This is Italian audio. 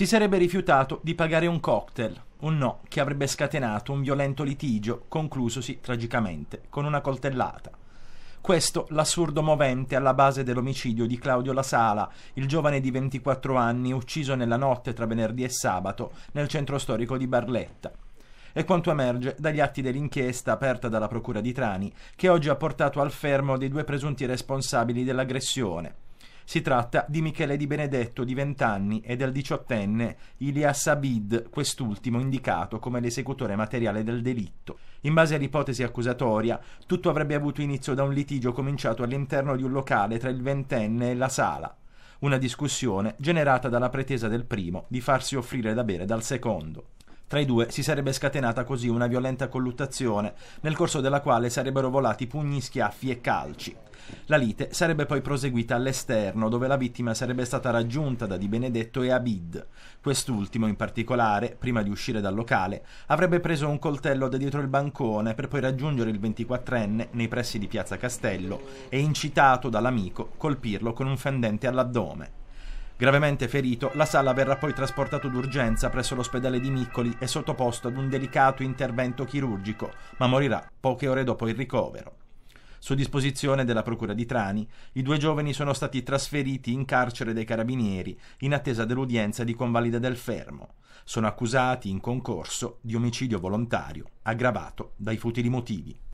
si sarebbe rifiutato di pagare un cocktail, un no che avrebbe scatenato un violento litigio conclusosi tragicamente con una coltellata. Questo l'assurdo movente alla base dell'omicidio di Claudio La Sala, il giovane di 24 anni ucciso nella notte tra venerdì e sabato nel centro storico di Barletta. È quanto emerge dagli atti dell'inchiesta aperta dalla Procura di Trani, che oggi ha portato al fermo dei due presunti responsabili dell'aggressione si tratta di Michele Di Benedetto, di 20 anni, e del diciottenne Ilia Sabid, quest'ultimo indicato come l'esecutore materiale del delitto. In base all'ipotesi accusatoria, tutto avrebbe avuto inizio da un litigio cominciato all'interno di un locale tra il ventenne e la sala. Una discussione generata dalla pretesa del primo di farsi offrire da bere dal secondo. Tra i due si sarebbe scatenata così una violenta colluttazione, nel corso della quale sarebbero volati pugni, schiaffi e calci. La lite sarebbe poi proseguita all'esterno, dove la vittima sarebbe stata raggiunta da Di Benedetto e Abid. Quest'ultimo, in particolare, prima di uscire dal locale, avrebbe preso un coltello da dietro il bancone per poi raggiungere il 24enne nei pressi di Piazza Castello e, incitato dall'amico, colpirlo con un fendente all'addome. Gravemente ferito, la sala verrà poi trasportato d'urgenza presso l'ospedale di Miccoli e sottoposto ad un delicato intervento chirurgico, ma morirà poche ore dopo il ricovero. Su disposizione della Procura di Trani, i due giovani sono stati trasferiti in carcere dei carabinieri in attesa dell'udienza di convalida del fermo. Sono accusati in concorso di omicidio volontario, aggravato dai futili motivi.